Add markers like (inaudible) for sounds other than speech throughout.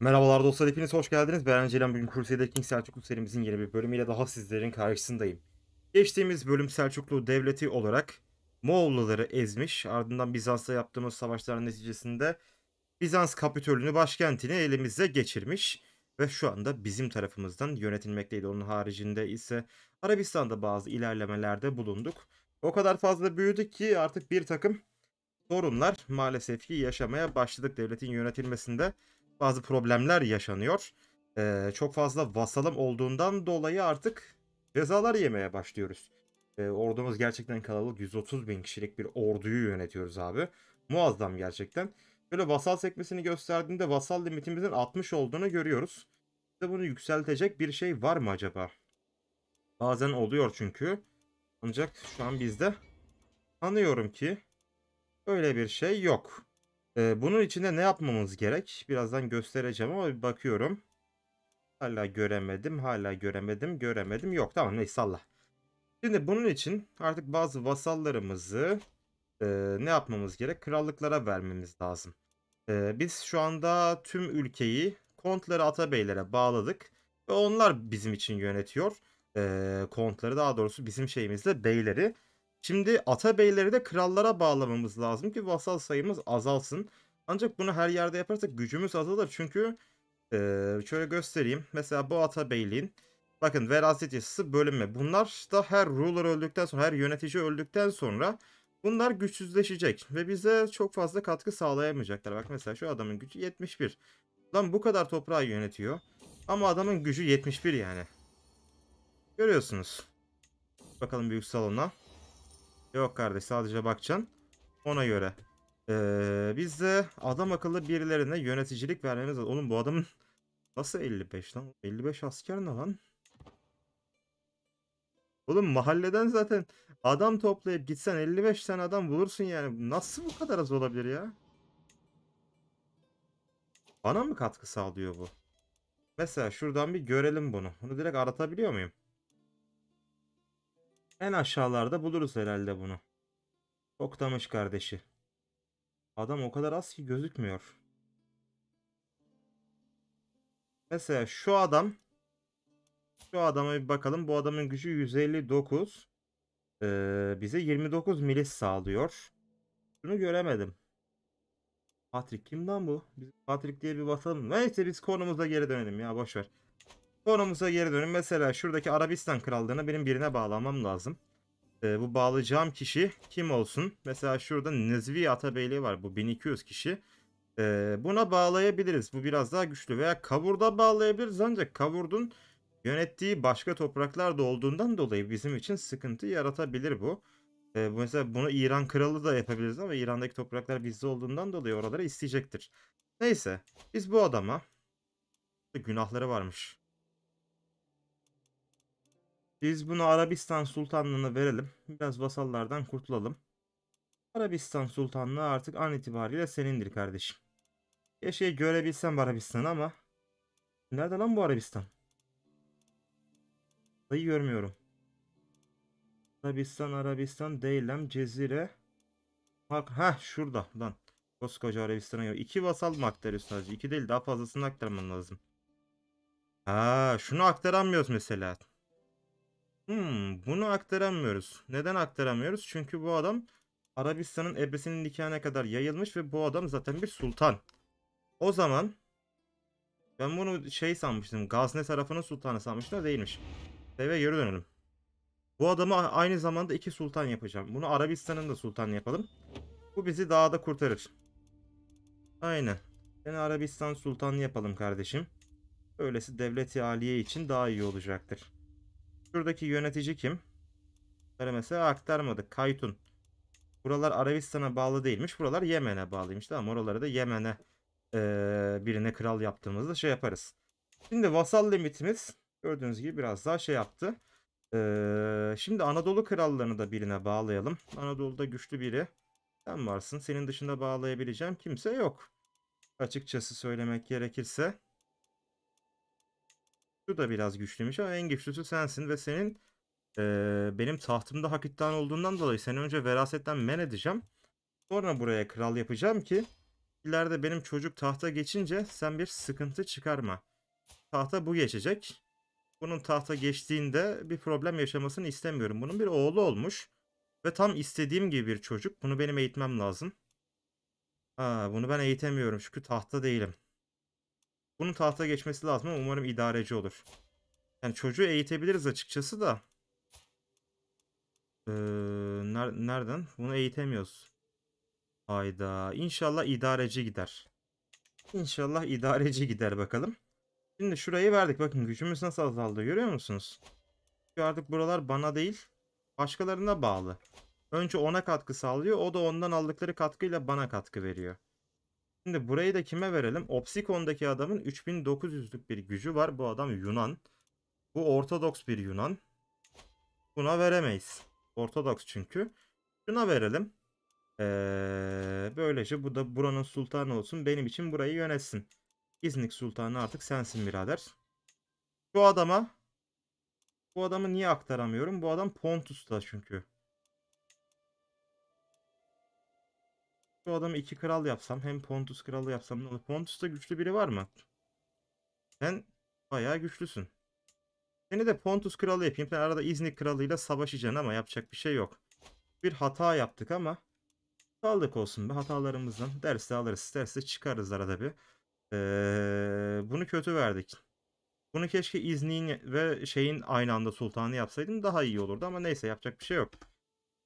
Merhabalar dostlar hepiniz hoş geldiniz. Ben Ceylan bugün Crusader King Selçuklu serimizin yeni bir bölümüyle daha sizlerin karşısındayım. Geçtiğimiz bölüm Selçuklu devleti olarak Moğolluları ezmiş ardından Bizans'la yaptığımız savaşların neticesinde Bizans kapitolünü başkentini elimize geçirmiş ve şu anda bizim tarafımızdan yönetilmekteydi. Onun haricinde ise Arabistan'da bazı ilerlemelerde bulunduk. O kadar fazla büyüdük ki artık bir takım sorunlar maalesef ki yaşamaya başladık devletin yönetilmesinde bazı problemler yaşanıyor. Ee, çok fazla vasalım olduğundan dolayı artık cezalar yemeye başlıyoruz. Ee, ordumuz gerçekten kalabalık. 130 bin kişilik bir orduyu yönetiyoruz abi. Muazzam gerçekten. Böyle vasal sekmesini gösterdiğinde vasal limitimizin 60 olduğunu görüyoruz. İşte bunu yükseltecek bir şey var mı acaba? Bazen oluyor çünkü. Ancak şu an bizde anlıyorum ki öyle bir şey yok. Ee, bunun içinde ne yapmamız gerek? Birazdan göstereceğim ama bakıyorum. Hala göremedim, hala göremedim, göremedim. Yok tamam neyse salla. Şimdi bunun için artık bazı vasallarımızı e, ne yapmamız gerek? Krallıklara vermemiz lazım. E, biz şu anda tüm ülkeyi kontları atabeylere bağladık. Ve onlar bizim için yönetiyor. E, kontları daha doğrusu bizim şeyimizde beyleri. Şimdi atabeyleri de krallara bağlamamız lazım ki vasal sayımız azalsın. Ancak bunu her yerde yaparsak gücümüz azalır. Çünkü e, şöyle göstereyim. Mesela bu atabeyliğin bakın veraset yasası bölünme. Bunlar da her ruler öldükten sonra her yönetici öldükten sonra bunlar güçsüzleşecek. Ve bize çok fazla katkı sağlayamayacaklar. Bak mesela şu adamın gücü 71. Lan bu kadar toprağı yönetiyor. Ama adamın gücü 71 yani. Görüyorsunuz. Bakalım büyük salona. Yok kardeş sadece bakacaksın. Ona göre. Ee, biz de adam akıllı birilerine yöneticilik vermemiz lazım. Oğlum bu adamın nasıl 55 lan? 55 asker ne lan? Oğlum mahalleden zaten adam toplayıp gitsen 55 tane adam bulursun yani. Nasıl bu kadar az olabilir ya? Bana mı katkı sağlıyor bu? Mesela şuradan bir görelim bunu. Bunu direkt aratabiliyor muyum? En aşağılarda buluruz herhalde bunu. Oktamış kardeşi. Adam o kadar az ki gözükmüyor. Mesela şu adam şu adama bir bakalım. Bu adamın gücü 159. Ee, bize 29 milis sağlıyor. Şunu göremedim. Patrick kim lan bu? Biz Patrick diye bir basalım. Neyse biz konumuza geri dönelim ya boşver. Konumuza geri dönün. Mesela şuradaki Arabistan krallığına benim birine bağlamam lazım. E, bu bağlayacağım kişi kim olsun? Mesela şurada Nezvi Atabeyliği var. Bu 1200 kişi. E, buna bağlayabiliriz. Bu biraz daha güçlü. Veya Kavur'da bağlayabiliriz. Ancak Kavur'dun yönettiği başka topraklar da olduğundan dolayı bizim için sıkıntı yaratabilir bu. E, bu mesela bunu İran kralı da yapabiliriz ama İran'daki topraklar bizde olduğundan dolayı oraları isteyecektir. Neyse biz bu adama günahları varmış. Biz bunu Arabistan Sultanlığı'na verelim. Biraz vasallardan kurtulalım. Arabistan Sultanlığı artık an itibariyle senindir kardeşim. Keşke görebilsem Arabistan'ı ama. Nerede lan bu Arabistan? Dayı görmüyorum. Arabistan, Arabistan, Deylem, Cezire. Bak, ha şurada lan. Koskoca Arabistan'a yok. İki vasal mı aktarıyoruz sadece? İki değil daha fazlasını aktarman lazım. Ha şunu aktaramıyoruz mesela. Hmm, bunu aktaramıyoruz. Neden aktaramıyoruz? Çünkü bu adam Arabistan'ın ebesinin nikahına kadar yayılmış ve bu adam zaten bir sultan. O zaman ben bunu şey sanmıştım. Gazne tarafının sultanı sanmışlar değilmiş. Eve geri dönelim. Bu adamı aynı zamanda iki sultan yapacağım. Bunu Arabistan'ın da sultan yapalım. Bu bizi daha da kurtarır. Aynen. Seni Arabistan sultanı yapalım kardeşim. Öylesi devleti aliye için daha iyi olacaktır. Şuradaki yönetici kim? Bunları mesela aktarmadık. Kaytun. Buralar Arabistan'a bağlı değilmiş. Buralar Yemen'e bağlıymış. Tamam oraları da Yemen'e e, birine kral yaptığımızda şey yaparız. Şimdi vasal limitimiz gördüğünüz gibi biraz daha şey yaptı. E, şimdi Anadolu krallarını da birine bağlayalım. Anadolu'da güçlü biri. Sen varsın. Senin dışında bağlayabileceğim kimse yok. Açıkçası söylemek gerekirse. Şu da biraz güçlüymüş ama en güçlüsü sensin ve senin e, benim tahtımda hak iddian olduğundan dolayı seni önce verasetten men edeceğim. Sonra buraya kral yapacağım ki ileride benim çocuk tahta geçince sen bir sıkıntı çıkarma. Tahta bu geçecek. Bunun tahta geçtiğinde bir problem yaşamasını istemiyorum. Bunun bir oğlu olmuş ve tam istediğim gibi bir çocuk. Bunu benim eğitmem lazım. Aa, bunu ben eğitemiyorum çünkü tahta değilim. Bunun tahta geçmesi lazım ama umarım idareci olur. Yani çocuğu eğitebiliriz açıkçası da. Ee, nereden? Bunu eğitemiyoruz. Hayda. İnşallah idareci gider. İnşallah idareci gider bakalım. Şimdi şurayı verdik. Bakın gücümüz nasıl azaldı görüyor musunuz? Çünkü artık buralar bana değil başkalarına bağlı. Önce ona katkı sağlıyor. O da ondan aldıkları katkıyla bana katkı veriyor. Şimdi burayı da kime verelim? Opsikon'daki adamın 3900'lük bir gücü var. Bu adam Yunan. Bu Ortodoks bir Yunan. Buna veremeyiz. Ortodoks çünkü. Şuna verelim. Ee, böylece bu da buranın sultanı olsun. Benim için burayı yönetsin. İznik sultanı artık sensin birader. Şu adama bu adamı niye aktaramıyorum? Bu adam Pontus'ta çünkü. bu adamı iki kral yapsam hem Pontus kralı yapsam ne olur? Pontus'ta güçlü biri var mı? Sen bayağı güçlüsün. Seni de Pontus kralı yapayım. Sen arada İznik kralıyla savaşacaksın ama yapacak bir şey yok. Bir hata yaptık ama sağlık olsun be hatalarımızdan. Derste alırız. Derste çıkarız arada bir. Ee, bunu kötü verdik. Bunu keşke İznik'in ve şeyin aynı anda sultanı yapsaydım daha iyi olurdu ama neyse yapacak bir şey yok.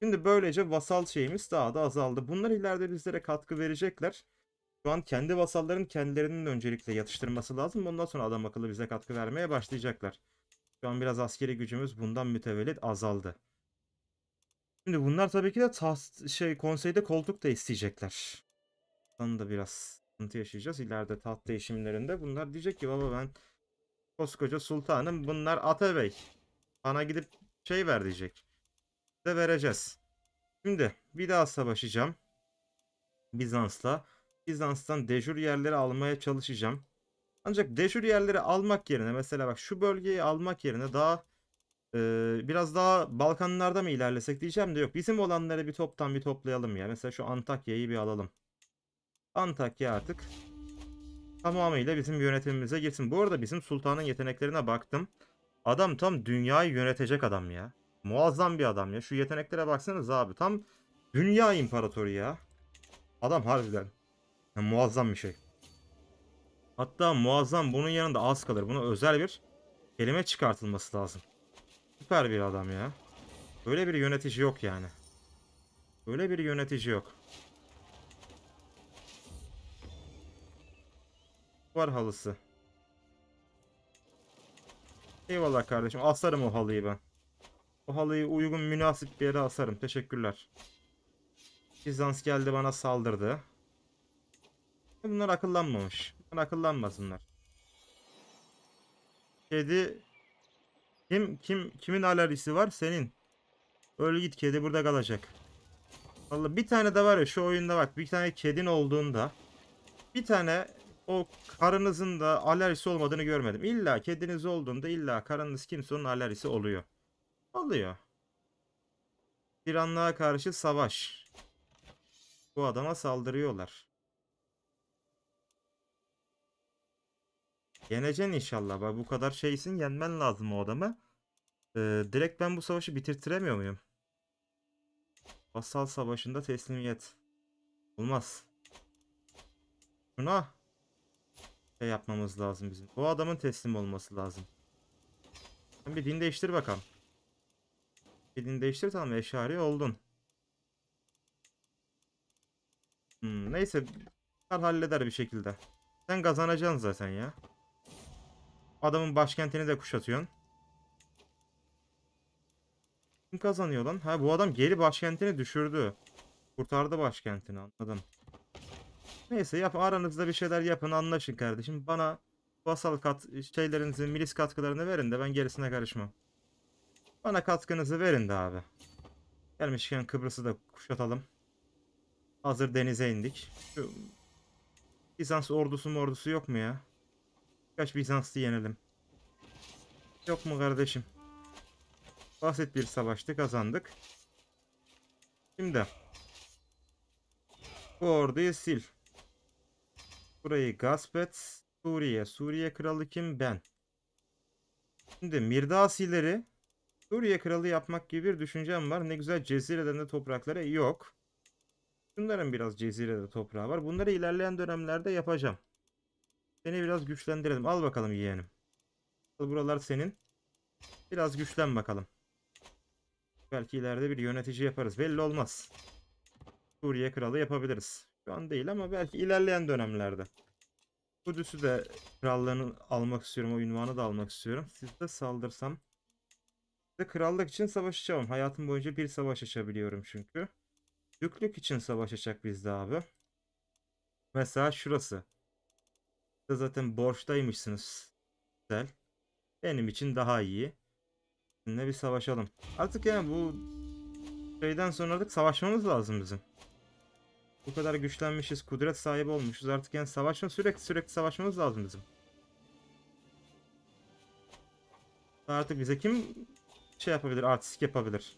Şimdi böylece vasal şeyimiz daha da azaldı. Bunlar ileride bizlere katkı verecekler. Şu an kendi vasalların kendilerinin öncelikle yatıştırması lazım. Ondan sonra adam akıllı bize katkı vermeye başlayacaklar. Şu an biraz askeri gücümüz bundan mütevellit azaldı. Şimdi bunlar tabii ki de taht, şey konseyde koltuk da isteyecekler. Ondan da biraz sıkıntı yaşayacağız. ileride taht değişimlerinde bunlar diyecek ki baba ben koskoca sultanım bunlar Atabey. Bana gidip şey ver diyecek de vereceğiz. Şimdi bir daha savaşacağım. Bizans'la. Bizans'tan dejur yerleri almaya çalışacağım. Ancak dejur yerleri almak yerine mesela bak şu bölgeyi almak yerine daha e, biraz daha Balkanlarda mı ilerlesek diyeceğim de yok. Bizim olanları bir toptan bir toplayalım ya. Mesela şu Antakya'yı bir alalım. Antakya artık tamamıyla bizim yönetimimize girsin. Bu arada bizim sultanın yeteneklerine baktım. Adam tam dünyayı yönetecek adam ya. Muazzam bir adam ya. Şu yeteneklere baksanız abi. Tam dünya imparatoru ya. Adam harbiden. Yani muazzam bir şey. Hatta muazzam bunun yanında az kalır. Buna özel bir kelime çıkartılması lazım. Süper bir adam ya. Böyle bir yönetici yok yani. Böyle bir yönetici yok. Var halısı. Eyvallah kardeşim. Asarım o halıyı ben. O halıyı uygun münasip bir yere asarım. Teşekkürler. Bizans geldi bana saldırdı. Bunlar akıllanmamış. Bunlar akıllanmaz bunlar. Kedi kim kim kimin alerjisi var? Senin. Öyle git kedi burada kalacak. Vallahi bir tane de var ya şu oyunda bak bir tane kedin olduğunda bir tane o karınızın da alerjisi olmadığını görmedim. İlla kediniz olduğunda illa karınız kimse onun alerjisi oluyor alıyor. Tiranlığa karşı savaş. Bu adama saldırıyorlar. Yeneceksin inşallah. Bak bu kadar şeysin yenmen lazım o adamı. Ee, direkt ben bu savaşı bitirtiremiyor muyum? Vassal savaşında teslimiyet. Olmaz. Şuna şey yapmamız lazım bizim. Bu adamın teslim olması lazım. Bir din değiştir bakalım. Dilini değiştir tamam eşari oldun. Hmm, neyse. Bunlar halleder bir şekilde. Sen kazanacaksın zaten ya. Adamın başkentini de kuşatıyorsun. Kim kazanıyor lan? Ha bu adam geri başkentini düşürdü. Kurtardı başkentini anladım. Neyse yap aranızda bir şeyler yapın anlaşın kardeşim. Bana basal kat şeylerinizi milis katkılarını verin de ben gerisine karışmam. Bana katkınızı verin de abi. Gelmişken Kıbrıs'ı da kuşatalım. Hazır denize indik. Şu Bizans ordusu mu ordusu yok mu ya? Kaç Bizanslı yenelim. Yok mu kardeşim? Basit bir savaştı kazandık. Şimdi bu orduyu sil. Burayı gasp et. Suriye. Suriye kralı kim? Ben. Şimdi Mirdasileri Suriye kralı yapmak gibi bir düşüncem var. Ne güzel Cezire'den de toprakları yok. Bunların biraz Cezire'de toprağı var. Bunları ilerleyen dönemlerde yapacağım. Seni biraz güçlendirelim. Al bakalım yeğenim. Buralar senin. Biraz güçlen bakalım. Belki ileride bir yönetici yaparız. Belli olmaz. Suriye kralı yapabiliriz. Şu an değil ama belki ilerleyen dönemlerde. Kudüs'ü de krallığını almak istiyorum. O ünvanı da almak istiyorum. Siz de saldırsam ve krallık için savaşacağım. Hayatım boyunca bir savaş açabiliyorum çünkü. Düklük için savaş açacak bizde abi. Mesela şurası. Da zaten borçtaymışsınız. Güzel. Benim için daha iyi. Ne bir savaşalım. Artık yani bu şeyden sonra artık savaşmamız lazım bizim. Bu kadar güçlenmişiz, kudret sahibi olmuşuz. Artık yani savaşma sürekli sürekli savaşmamız lazım bizim. Artık bize kim şey yapabilir, artistik yapabilir.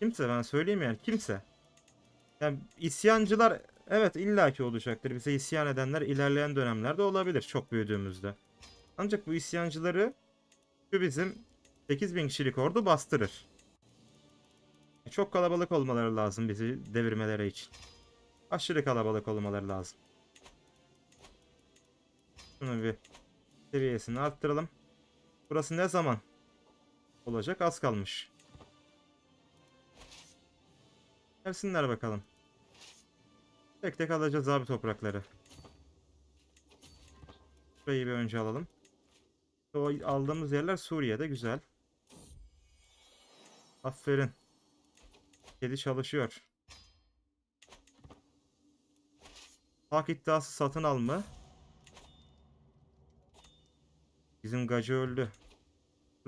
Kimse ben söyleyeyim yani kimse. Yani isyancılar evet illaki olacaktır. Bize isyan edenler ilerleyen dönemlerde olabilir çok büyüdüğümüzde. Ancak bu isyancıları şu bizim 8000 kişilik ordu bastırır. Çok kalabalık olmaları lazım bizi devirmeleri için. Aşırı kalabalık olmaları lazım. Şunu bir seviyesini arttıralım. Burası ne zaman olacak. Az kalmış. Gelsinler bakalım. Tek tek alacağız abi toprakları. Burayı bir önce alalım. O aldığımız yerler Suriye'de güzel. Aferin. Kedi çalışıyor. Hak iddiası satın alma. Bizim gacı öldü.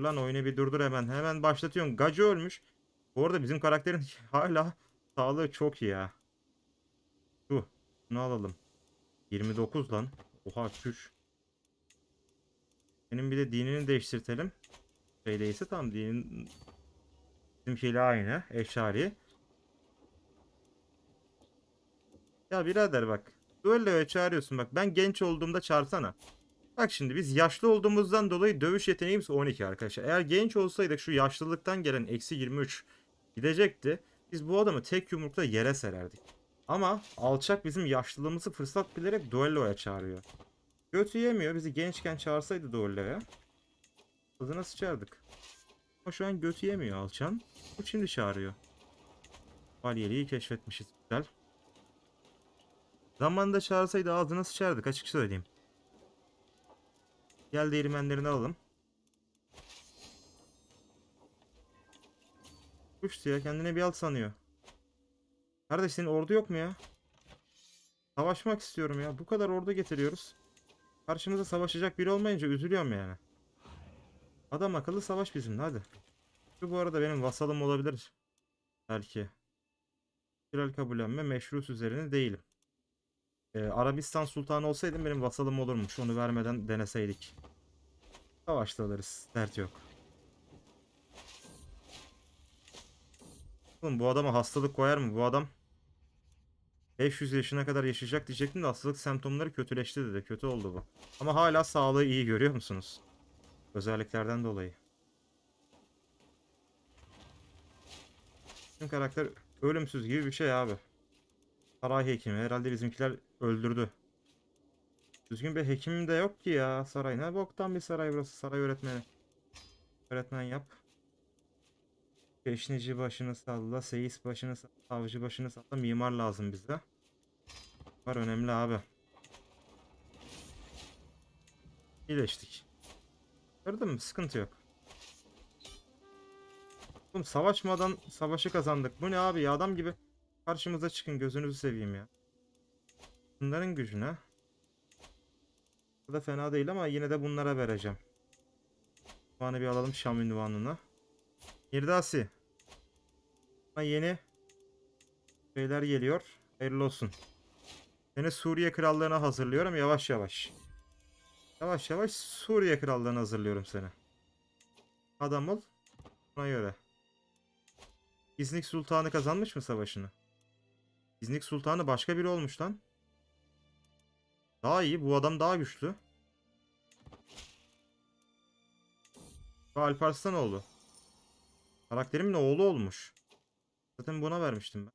Lan oyunu bir durdur hemen. Hemen başlatıyorsun. Gacı ölmüş. Bu arada bizim karakterin (laughs) hala sağlığı çok iyi ya. Şu. Bunu alalım. 29 lan. Oha çüş. Benim bir de dinini değiştirtelim. Şeydeyse tam dinin bizimkiyle aynı. Eşari. Ya birader bak. Duello'ya çağırıyorsun bak. Ben genç olduğumda çağırsana. Bak şimdi biz yaşlı olduğumuzdan dolayı dövüş yeteneğimiz 12 arkadaşlar. Eğer genç olsaydık şu yaşlılıktan gelen eksi 23 gidecekti. Biz bu adamı tek yumrukla yere sererdik. Ama alçak bizim yaşlılığımızı fırsat bilerek duelloya çağırıyor. Götü yemiyor. Bizi gençken çağırsaydı duelloya. nasıl çağırdık? Ama şu an götü yemiyor alçan. Bu şimdi çağırıyor. Valyeliği keşfetmişiz. Güzel. Zamanında çağırsaydı nasıl çağırdık açıkça söyleyeyim. Gel değirmenlerini alalım. Kuştu ya kendine bir alt sanıyor. Kardeş senin ordu yok mu ya? Savaşmak istiyorum ya. Bu kadar ordu getiriyoruz. Karşımıza savaşacak biri olmayınca üzülüyorum yani. Adam akıllı savaş bizimle hadi. Şu bu arada benim vasalım olabilir. Belki. Kral kabullenme meşrus üzerine değilim. Ee, Arabistan Sultanı olsaydım benim vasalım olurmuş. Onu vermeden deneseydik. Savaşta alırız. Dert yok. Oğlum bu adama hastalık koyar mı? Bu adam 500 yaşına kadar yaşayacak diyecektim de hastalık semptomları kötüleşti dedi. Kötü oldu bu. Ama hala sağlığı iyi görüyor musunuz? Özelliklerden dolayı. Bizim karakter ölümsüz gibi bir şey abi. Saray hekimi. Herhalde bizimkiler Öldürdü. Düzgün bir hekimim de yok ki ya saray. Ne boktan bir saray burası. Saray öğretmeni. Öğretmen yap. Peşnici başını salla. Seyis başını salla. Avcı başını salla. Mimar lazım bize. Var önemli abi. İyileştik. Gördün mü? Sıkıntı yok. Oğlum savaşmadan savaşı kazandık. Bu ne abi adam gibi karşımıza çıkın gözünüzü seveyim ya. Bunların gücüne. Bu da fena değil ama yine de bunlara vereceğim. Ünvanı bir alalım Şam ünvanına. Girdasi. Ha yeni şeyler geliyor. Hayırlı olsun. Seni Suriye krallığına hazırlıyorum yavaş yavaş. Yavaş yavaş Suriye krallığına hazırlıyorum seni. Adam ol. Buna göre. İznik Sultanı kazanmış mı savaşını? İznik Sultanı başka biri olmuş lan. Daha iyi. Bu adam daha güçlü. Alparslan oğlu. Karakterimin oğlu olmuş. Zaten buna vermiştim ben.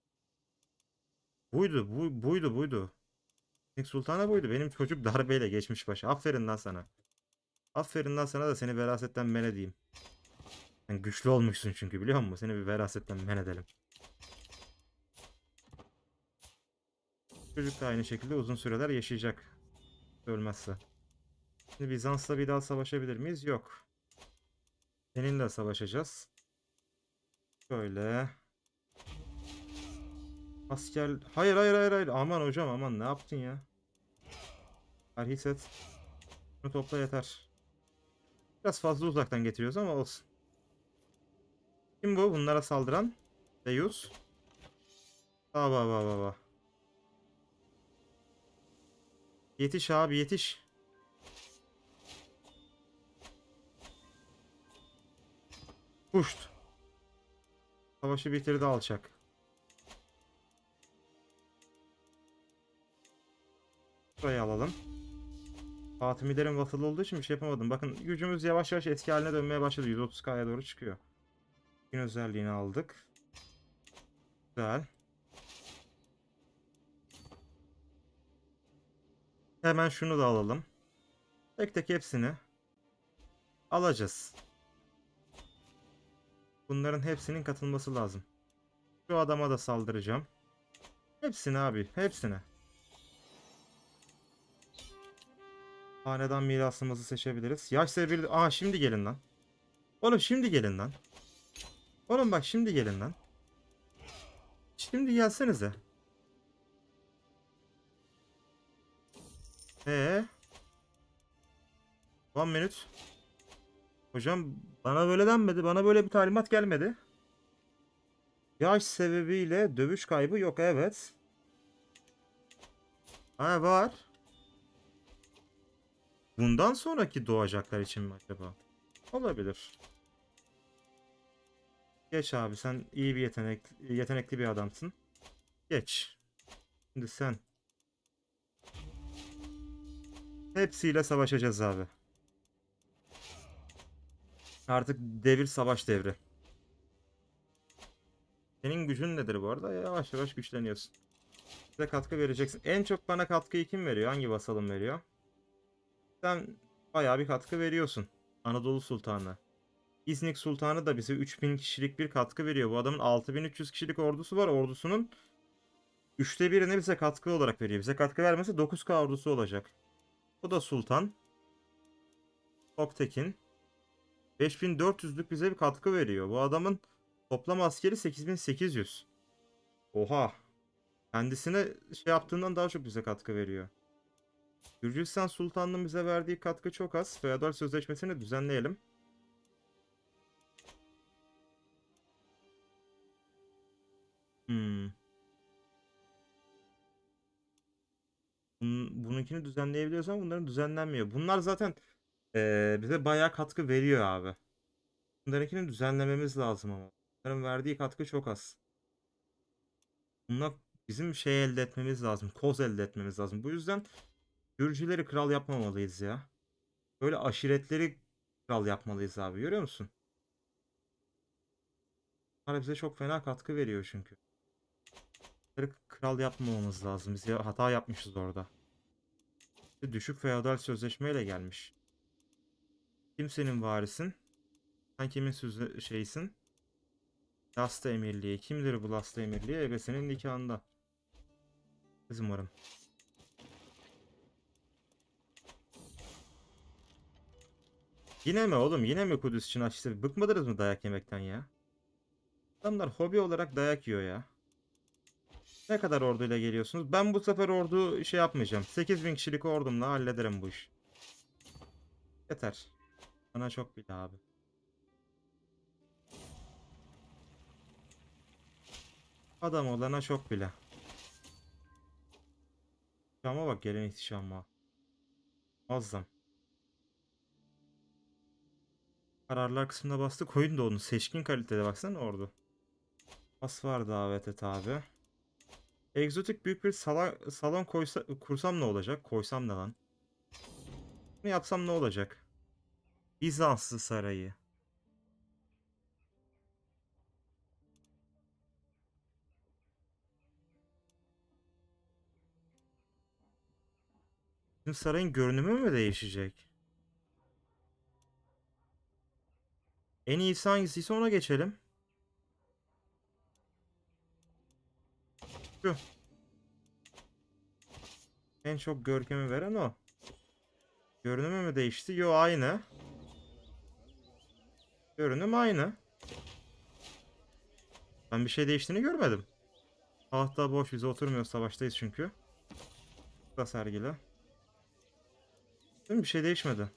Buydu, bu, buydu, buydu. Tek Sultan'a buydu. Benim çocuk darbeyle geçmiş başa. Aferin lan sana. Aferin lan sana da seni verasetten men edeyim. Sen güçlü olmuşsun çünkü biliyor musun? Seni bir verasetten men edelim. Çocuk da aynı şekilde uzun süreler yaşayacak. Ölmezse. Şimdi Bizans'la bir daha savaşabilir miyiz? Yok. Seninle savaşacağız. Şöyle. Asker... Hayır hayır hayır hayır. Aman hocam aman ne yaptın ya? Terhis et. Bunu topla yeter. Biraz fazla uzaktan getiriyoruz ama olsun. Kim bu? Bunlara saldıran. Deus. Aa ba ba ba ba. Yetiş abi yetiş. Puşt. Savaşı bitirdi alçak. Burayı alalım. Fatimilerin vatılı olduğu için bir şey yapamadım. Bakın gücümüz yavaş yavaş eski haline dönmeye başladı. 130k'ya doğru çıkıyor. Gün özelliğini aldık. Güzel. Hemen şunu da alalım. Tek tek hepsini alacağız. Bunların hepsinin katılması lazım. Şu adama da saldıracağım. Hepsine abi, hepsine. Hanedan mirasımızı seçebiliriz. Yaş sebebiyle... Aa şimdi gelin lan. Oğlum şimdi gelin lan. Oğlum bak şimdi gelin lan. Şimdi gelsenize. Ee. One minute. Hocam bana böyle denmedi. Bana böyle bir talimat gelmedi. Yaş sebebiyle dövüş kaybı yok. Evet. Ha var. Bundan sonraki doğacaklar için mi acaba? Olabilir. Geç abi sen iyi bir yetenek, yetenekli bir adamsın. Geç. Şimdi sen Hepsiyle savaşacağız abi. Artık devir savaş devri. Senin gücün nedir bu arada? Yavaş yavaş güçleniyorsun. Size katkı vereceksin. En çok bana katkıyı kim veriyor? Hangi vasalım veriyor? Sen bayağı bir katkı veriyorsun. Anadolu Sultanı. İznik Sultanı da bize 3000 kişilik bir katkı veriyor. Bu adamın 6300 kişilik ordusu var. Ordusunun üçte birini bize katkı olarak veriyor. Bize katkı vermesi 9K ordusu olacak. Bu da Sultan. Toptekin. 5400'lük bize bir katkı veriyor. Bu adamın toplam askeri 8800. Oha. Kendisine şey yaptığından daha çok bize katkı veriyor. Gürcistan Sultanlığı bize verdiği katkı çok az. Feodal Sözleşmesi'ni düzenleyelim. Hmm. Bunun, bununkini düzenleyebiliyorsan bunların düzenlenmiyor. Bunlar zaten ee, bize bayağı katkı veriyor abi. Bunlarınkini düzenlememiz lazım ama. Bunların verdiği katkı çok az. Bunlar bizim şey elde etmemiz lazım. Koz elde etmemiz lazım. Bu yüzden Gürcüleri kral yapmamalıyız ya. Böyle aşiretleri kral yapmalıyız abi. Görüyor musun? Bunlar bize çok fena katkı veriyor çünkü kral yapmamamız lazım. Biz hata yapmışız orada. Düşük feodal sözleşmeyle gelmiş. Kimsenin varisin? Sen kimin sözü şeysin? Lasta emirliği. Kimdir bu Lasta emirliği? senin nikahında. Kızım varım. Yine mi oğlum? Yine mi Kudüs için açtı? Bıkmadınız mı dayak yemekten ya? Adamlar hobi olarak dayak yiyor ya. Ne kadar orduyla geliyorsunuz? Ben bu sefer ordu şey yapmayacağım. 8000 kişilik ordumla hallederim bu iş. Yeter. Bana çok bile abi. Adam olana çok bile. Şama bak gelen ihtişama. Azdım. Kararlar kısmına bastık. Oyun da onun seçkin kalitede baksana ordu. As var davet et abi. Egzotik büyük bir salon, salon koysa, kursam ne olacak? Koysam ne lan? Ne yapsam ne olacak? Bizanslı sarayı. Şimdi sarayın görünümü mü değişecek? En iyisi hangisiyse ona geçelim. şu. En çok görkemi veren o. Görünümü mü değişti? Yo aynı. Görünüm aynı. Ben bir şey değiştiğini görmedim. Tahta boş yüze oturmuyor savaştayız çünkü. Da sergile. Değil mi? Bir şey değişmedi.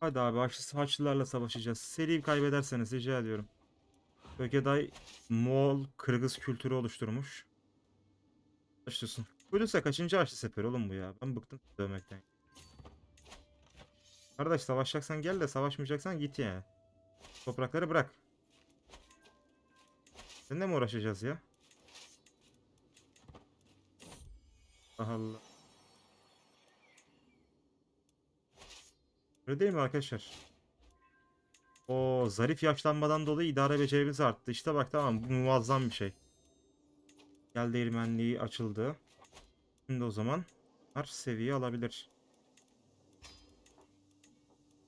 Hadi abi haçlılarla savaşacağız. Seri kaybederseniz rica ediyorum. Kögeday Moğol Kırgız kültürü oluşturmuş. Açıyorsun. Bölüse kaçıncı aşı seferi oğlum bu ya? Ben bıktım dövmekten. Kardeş savaşacaksan gel de savaşmayacaksan git ya. Toprakları bırak. Seninle mi uğraşacağız ya? Allah Allah. Öyle değil mi arkadaşlar? O zarif yaşlanmadan dolayı idare becerimiz arttı. İşte bak tamam bu muazzam bir şey. Gel değirmenliği açıldı. Şimdi o zaman her seviye alabilir.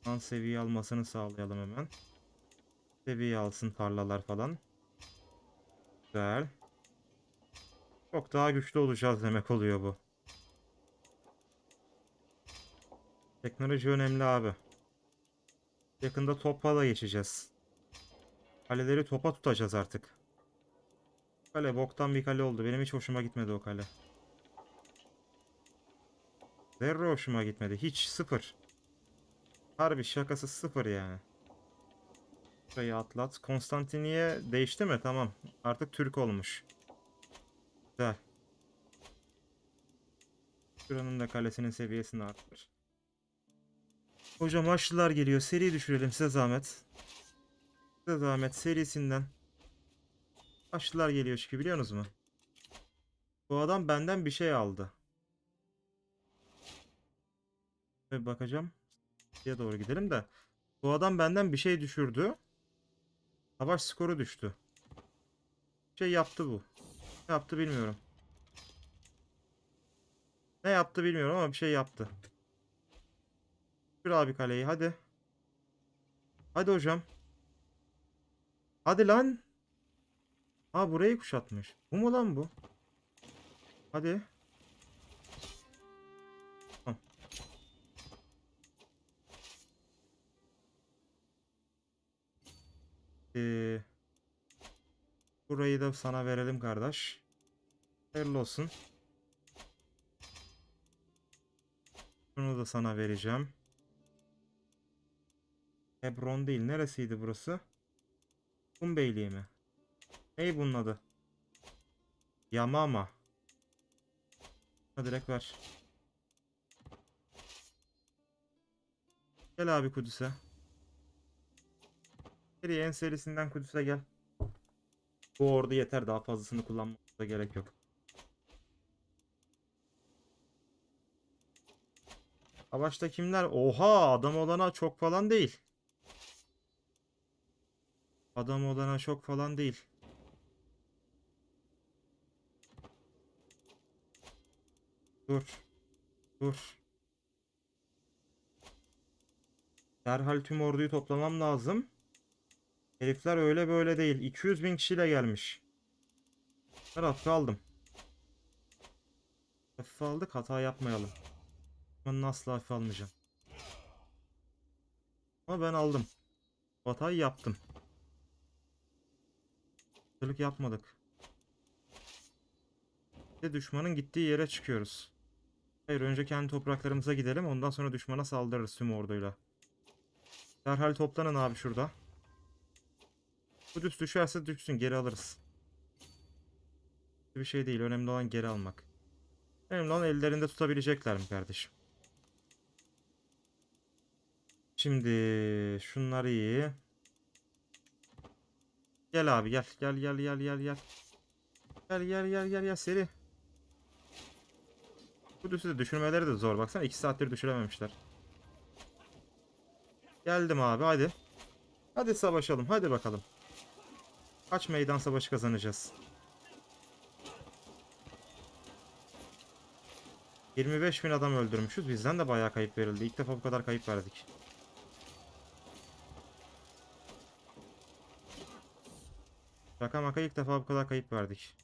An seviye almasını sağlayalım hemen. Seviye alsın tarlalar falan. Güzel. Çok daha güçlü olacağız demek oluyor bu. Teknoloji önemli abi. Yakında topa da geçeceğiz. Kaleleri topa tutacağız artık. Kale boktan bir kale oldu. Benim hiç hoşuma gitmedi o kale. Zerre hoşuma gitmedi. Hiç sıfır. Harbi şakası sıfır yani. Şurayı atlat. Konstantiniye değişti mi? Tamam. Artık Türk olmuş. Güzel. Şuranın da kalesinin seviyesini arttır. Hocam aşçılar geliyor. Seri düşürelim size zahmet. Size zahmet serisinden. Aşçılar geliyor çünkü biliyorsunuz mu? Bu adam benden bir şey aldı. Ve bakacağım. Diye doğru gidelim de. Bu adam benden bir şey düşürdü. Savaş skoru düştü. Bir Şey yaptı bu. Ne yaptı bilmiyorum. Ne yaptı bilmiyorum ama bir şey yaptı. Şükür abi kaleyi hadi. Hadi hocam. Hadi lan. Ha burayı kuşatmış. Bu mu lan bu? Hadi. Ee, burayı da sana verelim kardeş. Hayırlı olsun. Bunu da sana vereceğim. Hebron değil. Neresiydi burası? Kumbeyliği mi? Ney bunun adı? Yamama. Ha direkt ver. Gel abi Kudüs'e. Geriye en serisinden Kudüs'e gel. Bu ordu yeter. Daha fazlasını kullanmamıza gerek yok. Savaşta kimler? Oha adam olana çok falan değil. Adam olana şok falan değil. Dur. Dur. Derhal tüm orduyu toplamam lazım. Herifler öyle böyle değil. 200 bin kişiyle gelmiş. Her hakkı aldım. Hafif aldık hata yapmayalım. Ben asla hafif almayacağım. Ama ben aldım. Hatayı yaptım. Hazırlık yapmadık. Ve düşmanın gittiği yere çıkıyoruz. Hayır önce kendi topraklarımıza gidelim ondan sonra düşmana saldırırız tüm orduyla. Derhal toplanın abi şurada. Kudüs düşerse düşsün geri alırız. Bir şey değil önemli olan geri almak. Önemli olan ellerinde tutabilecekler mi kardeşim? Şimdi şunları. iyi. Gel abi gel gel gel gel gel gel. Gel gel gel gel gel seri. Bu de düşürmeleri de zor baksana 2 saattir düşürememişler. Geldim abi hadi. Hadi savaşalım hadi bakalım. Kaç meydan savaşı kazanacağız. 25 bin adam öldürmüşüz. Bizden de bayağı kayıp verildi. İlk defa bu kadar kayıp verdik. Şaka maka ilk defa bu kadar kayıp verdik.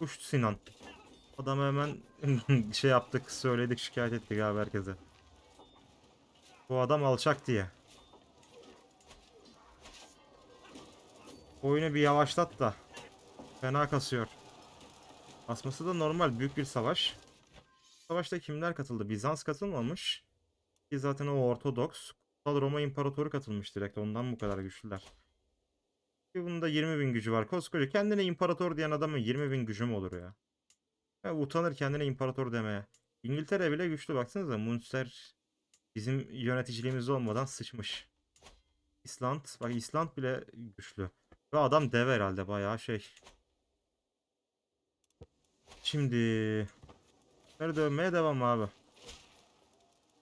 Uçtu Sinan. Adam hemen (laughs) şey yaptık, söyledik, şikayet ettik abi herkese. Bu adam alçak diye. Oyunu bir yavaşlat da. Fena kasıyor. Basması da normal. Büyük bir savaş. Savaşta kimler katıldı? Bizans katılmamış. Ki zaten o Ortodoks. Kutsal Roma İmparatoru katılmış direkt. Ondan bu kadar güçlüler. Ki bunun da 20 bin gücü var. Koskoca kendine imparator diyen adamın 20 bin gücü mü olur ya? ya utanır kendine imparator demeye. İngiltere bile güçlü baksanıza. Münster bizim yöneticiliğimiz olmadan sıçmış. İsland. Bak İsland bile güçlü. Ve adam dev herhalde bayağı şey. Şimdi Nerede dövmeye devam abi.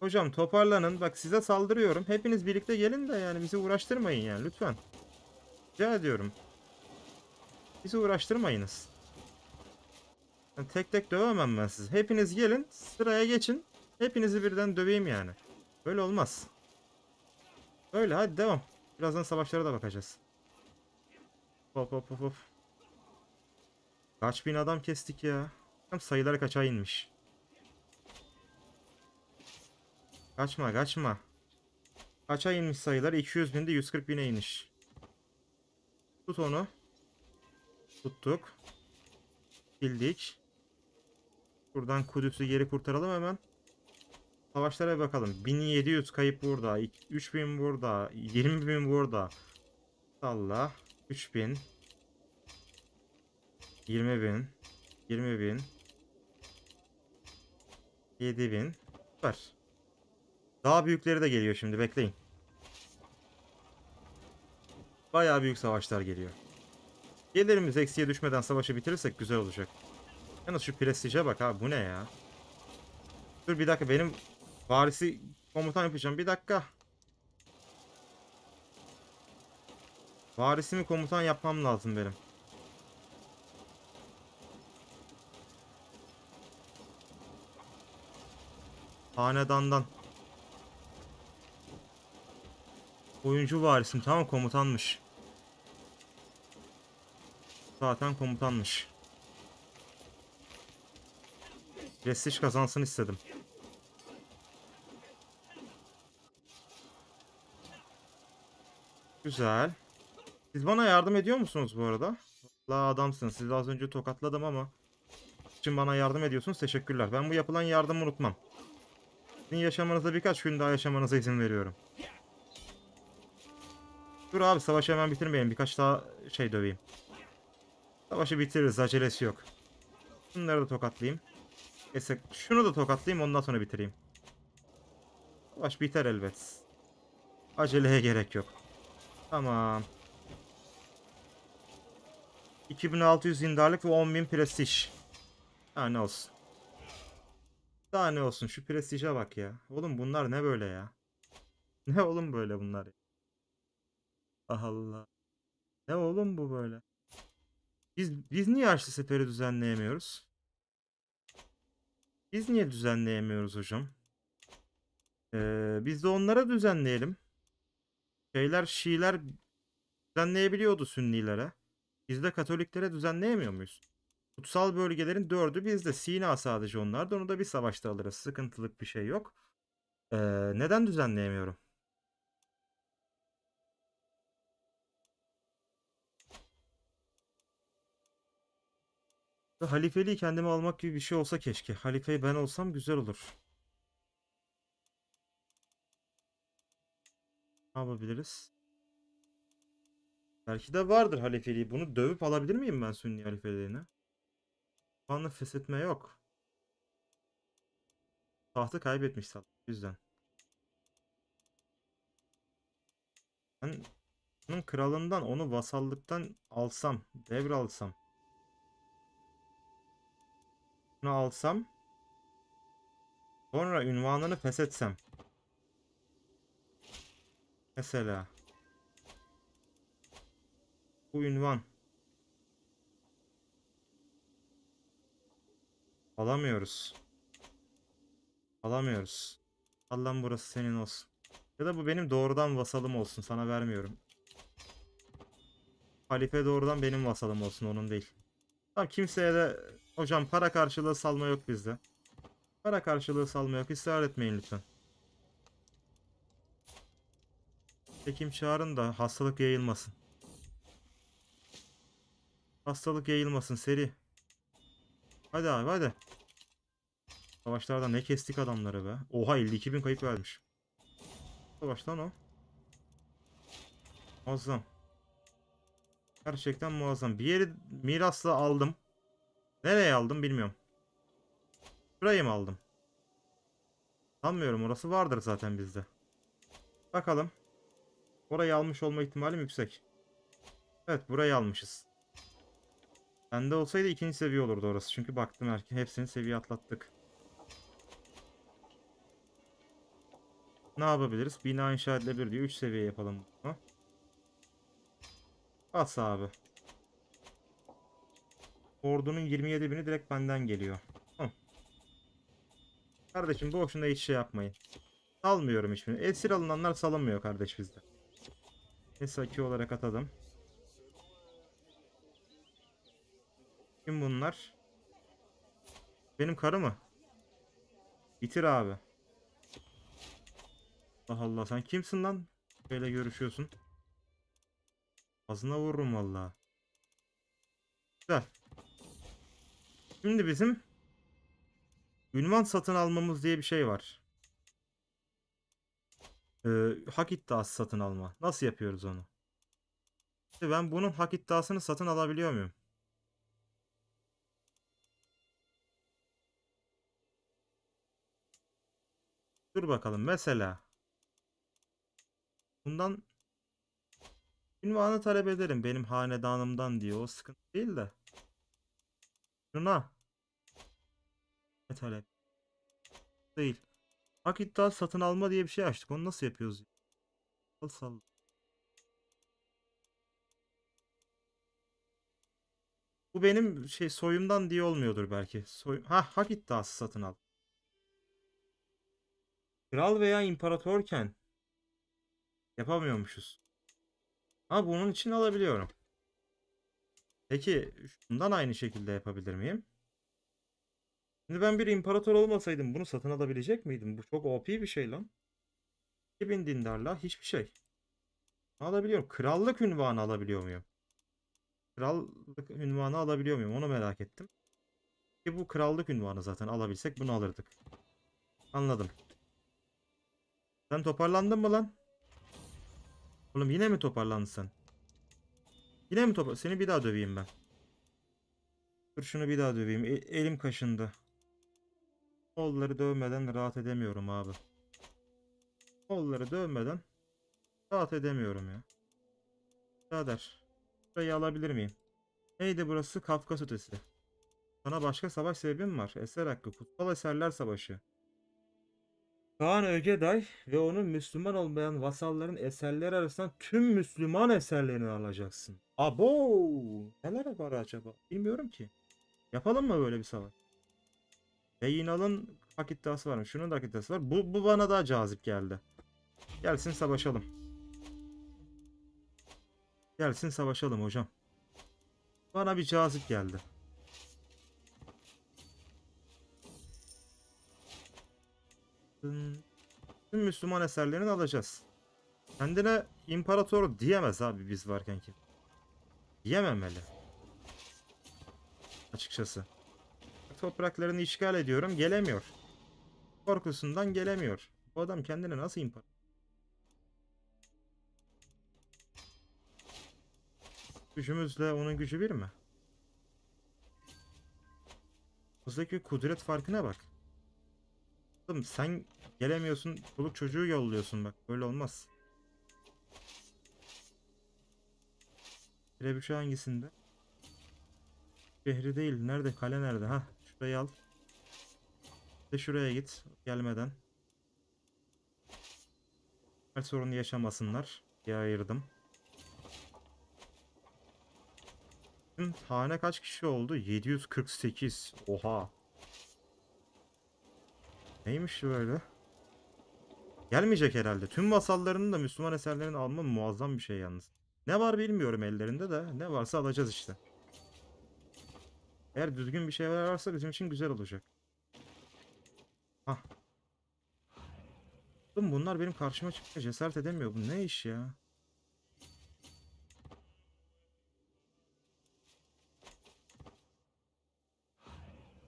Hocam toparlanın. Bak size saldırıyorum. Hepiniz birlikte gelin de yani bizi uğraştırmayın yani lütfen. Rica ediyorum. Bizi uğraştırmayınız. Yani tek tek dövemem ben sizi. Hepiniz gelin sıraya geçin. Hepinizi birden döveyim yani. Böyle olmaz. Öyle hadi devam. Birazdan savaşlara da bakacağız. Hop hop hop hop. Kaç bin adam kestik ya. Hem sayılar kaça inmiş. Kaçma kaçma. Kaça inmiş sayılar? 200 binde 140 bine iniş. Tut onu. Tuttuk. Bildik. Buradan Kudüs'ü geri kurtaralım hemen. Savaşlara bakalım. 1700 kayıp burada. 3000 burada. 20000 burada. Salla. 3000. 20000. 20000. 7000. Süper. Daha büyükleri de geliyor şimdi bekleyin. Bayağı büyük savaşlar geliyor. Gelirimiz eksiye düşmeden savaşı bitirirsek güzel olacak. Yalnız şu prestije bak abi bu ne ya? Dur bir dakika benim varisi komutan yapacağım bir dakika. Varisimi komutan yapmam lazım benim. Hanedandan. Oyuncu varisim tamam komutanmış. Zaten komutanmış. Prestij kazansın istedim. Güzel. Siz bana yardım ediyor musunuz bu arada? La adamsınız. Sizi az önce tokatladım ama için bana yardım ediyorsunuz. Teşekkürler. Ben bu yapılan yardımı unutmam. Sizin yaşamanıza birkaç gün daha yaşamanıza izin veriyorum. Dur abi savaşı hemen bitirmeyelim. Birkaç daha şey döveyim. Savaşı bitiririz. Acelesi yok. Bunları da tokatlayayım. Esek. Şunu da tokatlayayım. Ondan sonra bitireyim. Savaş biter elbet. Aceleye gerek yok. Tamam. 2600 zindarlık ve 10.000 prestij. Ha ne olsun. Daha ne olsun şu prestije bak ya. Oğlum bunlar ne böyle ya. (laughs) Ne oğlum böyle bunlar ya. Allah. Ne oğlum bu böyle? Biz, biz niye Arşi Sefer'i düzenleyemiyoruz? Biz niye düzenleyemiyoruz hocam? Ee, biz de onlara düzenleyelim. Şeyler Şiiler düzenleyebiliyordu Sünnilere. Biz de Katoliklere düzenleyemiyor muyuz? Kutsal bölgelerin dördü bizde. Sina sadece onlar da onu da bir savaşta alırız. Sıkıntılık bir şey yok. Ee, neden düzenleyemiyorum? halifeliği kendime almak gibi bir şey olsa keşke. Halifeyi ben olsam güzel olur. Ne yapabiliriz? Belki de vardır halifeliği. Bunu dövüp alabilir miyim ben Sünni halifeliğini? Şu anda feshetme yok. Tahtı kaybetmiş zaten. Yüzden. Ben onun kralından onu vasallıktan alsam, devralsam. Bunu alsam. Sonra ünvanını feshetsem. Mesela. Bu ünvan. Alamıyoruz. Alamıyoruz. Allah'ım burası senin olsun. Ya da bu benim doğrudan vasalım olsun. Sana vermiyorum. Halife doğrudan benim vasalım olsun. Onun değil. Tamam kimseye de hocam para karşılığı salma yok bizde. Para karşılığı salma yok. Israr etmeyin lütfen. Hekim çağırın da hastalık yayılmasın. Hastalık yayılmasın seri. Hadi abi hadi. Savaşlarda ne kestik adamları be. Oha 52 bin kayıp vermiş. Savaştan o. Muazzam. Gerçekten muazzam. Bir yeri mirasla aldım. Nereye aldım bilmiyorum. Burayı mı aldım? Sanmıyorum orası vardır zaten bizde. Bakalım. Orayı almış olma ihtimalim yüksek. Evet burayı almışız. Bende olsaydı ikinci seviye olurdu orası. Çünkü baktım erken hepsini seviye atlattık. Ne yapabiliriz? Bina inşa edilebilir diye 3 seviye yapalım bunu. As abi. Ordunun 27 bini direkt benden geliyor. Hı. Kardeşim boşuna hiç şey yapmayın. Salmıyorum hiçbirini. Esir alınanlar salınmıyor kardeş bizde. Esaki olarak atadım. Kim bunlar? Benim karı mı? Bitir abi. Allah Allah sen kimsin lan? Böyle görüşüyorsun. Ağzına vururum valla. Güzel. Şimdi bizim ünvan satın almamız diye bir şey var. Ee, hak iddiası satın alma. Nasıl yapıyoruz onu? İşte ben bunun hak iddiasını satın alabiliyor muyum? Dur bakalım mesela. Bundan Ünvanı talep ederim benim hanedanımdan diye. O sıkıntı değil de. Şuna. Ne talep? Değil. Hak iddia satın alma diye bir şey açtık. Onu nasıl yapıyoruz? Ya? Al salla. Bu benim şey soyumdan diye olmuyordur belki. Soy ha hak iddiası satın al. Kral veya imparatorken yapamıyormuşuz. Ama bunun için alabiliyorum. Peki şundan aynı şekilde yapabilir miyim? Şimdi ben bir imparator olmasaydım bunu satın alabilecek miydim? Bu çok OP bir şey lan. 2000 dindarla hiçbir şey. Alabiliyorum. Krallık ünvanı alabiliyor muyum? Krallık ünvanı alabiliyor muyum? Onu merak ettim. Ki bu krallık ünvanı zaten alabilsek bunu alırdık. Anladım. Sen toparlandın mı lan? Oğlum yine mi toparlandın sen? Yine mi topar? Seni bir daha döveyim ben. Dur şunu bir daha döveyim. E elim kaşındı. Kolları dövmeden rahat edemiyorum abi. Kolları dövmeden rahat edemiyorum ya. Birader. Burayı alabilir miyim? Neydi burası? Kafkas ötesi. Sana başka savaş sebebim var. Eser hakkı. Kutsal Eserler Savaşı. Kaan Ögeday ve onun Müslüman olmayan vasalların eserleri arasından tüm Müslüman eserlerini alacaksın. Abo! Neler var acaba? Bilmiyorum ki. Yapalım mı böyle bir savaş? Beyinal'ın hak iddiası var mı? Şunun da hak iddiası var. Bu, bu bana daha cazip geldi. Gelsin savaşalım. Gelsin savaşalım hocam. Bana bir cazip geldi. tüm Müslüman eserlerini alacağız. Kendine imparator diyemez abi biz varken ki. Diyememeli. Açıkçası. Topraklarını işgal ediyorum gelemiyor. Korkusundan gelemiyor. Bu adam kendine nasıl imparator? Gücümüzle onun gücü bir mi? Bizdeki kudret farkına bak. Tatlım sen gelemiyorsun. Çoluk çocuğu yolluyorsun bak. Böyle olmaz. Trebüşe hangisinde? Şehri değil. Nerede? Kale nerede? Ha, şurayı al. De şuraya git gelmeden. Her sorunu yaşamasınlar diye ayırdım. hane kaç kişi oldu? 748. Oha. Neymiş böyle? Gelmeyecek herhalde. Tüm vasallarının da Müslüman eserlerini alma muazzam bir şey yalnız. Ne var bilmiyorum ellerinde de. Ne varsa alacağız işte. Eğer düzgün bir şeyler varsa bizim için güzel olacak. Hah. Oğlum bunlar benim karşıma çıkıyor. cesaret edemiyor. Bu ne iş ya?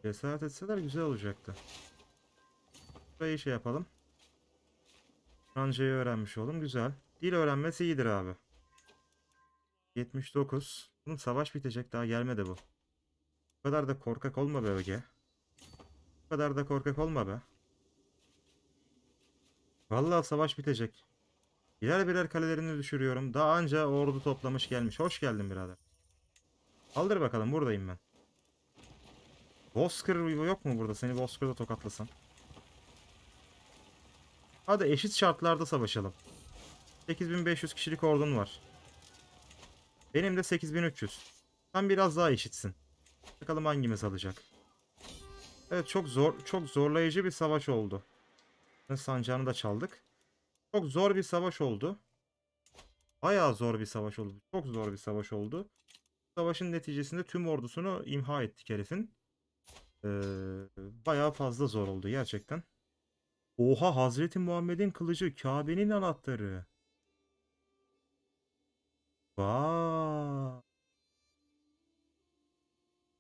Cesaret etseler güzel olacaktı. Sayı şey yapalım. Francayı öğrenmiş oldum. Güzel. Dil öğrenmesi iyidir abi. 79. Bunun savaş bitecek daha gelmedi bu. Bu kadar da korkak olma be Öge. Bu kadar da korkak olma be. Vallahi savaş bitecek. Birer birer kalelerini düşürüyorum. Daha anca ordu toplamış gelmiş. Hoş geldin birader. Aldır bakalım buradayım ben. Bozkır yok mu burada? Seni Bozkır'da tokatlasam. Hadi eşit şartlarda savaşalım. 8500 kişilik ordun var. Benim de 8300. Sen biraz daha eşitsin. Bakalım hangimiz alacak. Evet çok zor çok zorlayıcı bir savaş oldu. Sancağını da çaldık. Çok zor bir savaş oldu. Bayağı zor bir savaş oldu. Çok zor bir savaş oldu. Savaşın neticesinde tüm ordusunu imha ettik herifin. Ee, bayağı fazla zor oldu gerçekten. Oha Hazreti Muhammed'in kılıcı Kabe'nin anahtarı. Vay.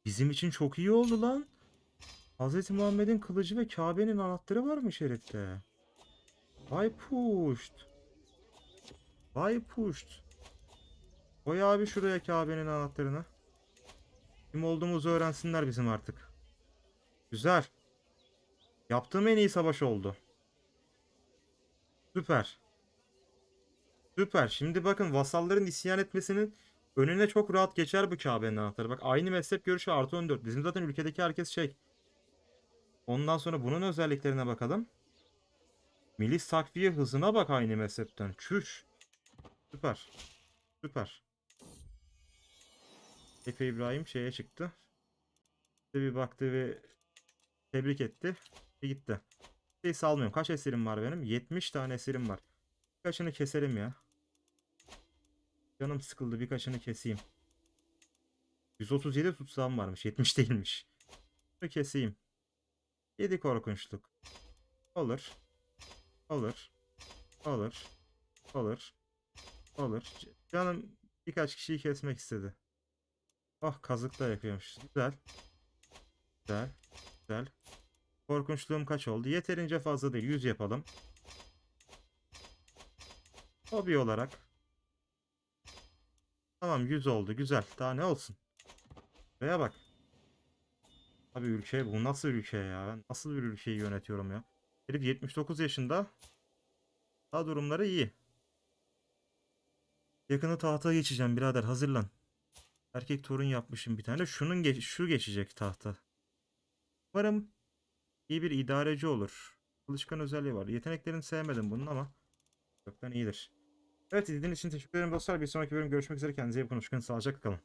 Bizim için çok iyi oldu lan. Hazreti Muhammed'in kılıcı ve Kabe'nin anahtarı varmış herifte. Vay puşt. Vay puşt. Koy abi şuraya Kabe'nin anahtarını. Kim olduğumuzu öğrensinler bizim artık. Güzel. Yaptığım en iyi savaş oldu. Süper. Süper. Şimdi bakın vasalların isyan etmesinin önüne çok rahat geçer bu Kabe'nin anahtarı. Bak aynı mezhep görüşü artı 14. Bizim zaten ülkedeki herkes şey. Ondan sonra bunun özelliklerine bakalım. Milis takviye hızına bak aynı mezhepten. Çüş. Süper. Süper. Efe İbrahim şeye çıktı. Bir baktı ve tebrik etti. Ve gitti şey salmıyorum. Kaç esirim var benim? 70 tane esirim var. Birkaçını keselim ya. Canım sıkıldı birkaçını keseyim. 137 tutsam varmış. 70 değilmiş. Bunu keseyim. 7 korkunçluk. Olur. Olur. Olur. Olur. Olur. Canım birkaç kişiyi kesmek istedi. Ah oh, kazıkla yapıyormuş. Güzel. Güzel. Güzel. Korkunçluğum kaç oldu? Yeterince fazla değil. 100 yapalım. Hobi olarak. Tamam 100 oldu. Güzel. Daha ne olsun? Şuraya bak. Abi ülke bu nasıl ülke ya? Ben nasıl bir ülkeyi yönetiyorum ya? Herif 79 yaşında. Daha durumları iyi. Yakını tahta geçeceğim birader hazırlan. Erkek torun yapmışım bir tane. Şunun geç şu geçecek tahta. Umarım iyi bir idareci olur. Çalışkan özelliği var. Yeteneklerini sevmedim bunun ama çoktan iyidir. Evet izlediğiniz için teşekkür ederim dostlar. Bir sonraki bölüm görüşmek üzere. Kendinize iyi bakın. Hoşçakalın. Sağlıcakla kalın.